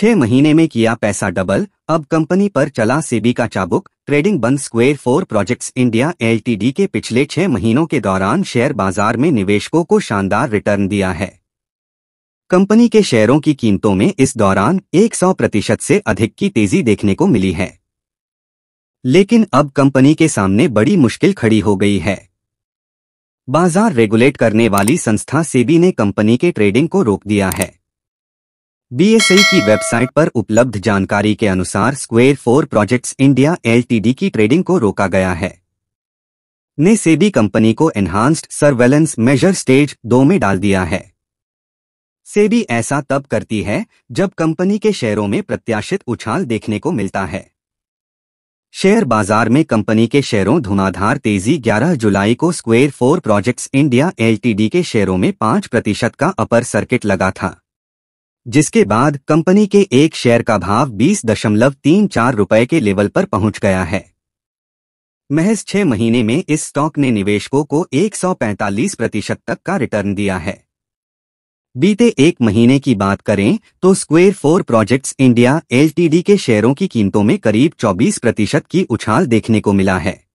छह महीने में किया पैसा डबल अब कंपनी पर चला सेबी का चाबुक ट्रेडिंग बंद Square Four Projects India LTD के पिछले छह महीनों के दौरान शेयर बाजार में निवेशकों को शानदार रिटर्न दिया है कंपनी के शेयरों की कीमतों में इस दौरान 100 प्रतिशत से अधिक की तेजी देखने को मिली है लेकिन अब कंपनी के सामने बड़ी मुश्किल खड़ी हो गई है बाजार रेगुलेट करने वाली संस्था सेबी ने कंपनी के ट्रेडिंग को रोक दिया है बी की वेबसाइट पर उपलब्ध जानकारी के अनुसार Square Four Projects India LTD की ट्रेडिंग को रोका गया है ने सेबी कंपनी को एनहांस्ड सर्वेलेंस मेजर स्टेज दो में डाल दिया है सेबी ऐसा तब करती है जब कंपनी के शेयरों में प्रत्याशित उछाल देखने को मिलता है शेयर बाजार में कंपनी के शेयरों धुनाधार तेजी 11 जुलाई को Square Four Projects India LTD के शेयरों में 5 प्रतिशत का अपर सर्किट लगा था जिसके बाद कंपनी के एक शेयर का भाव बीस दशमलव तीन चार रुपये के लेवल पर पहुंच गया है महज छह महीने में इस स्टॉक ने निवेशकों को 145 प्रतिशत तक का रिटर्न दिया है बीते एक महीने की बात करें तो Square Four Projects India LTD के शेयरों की कीमतों में करीब 24 प्रतिशत की उछाल देखने को मिला है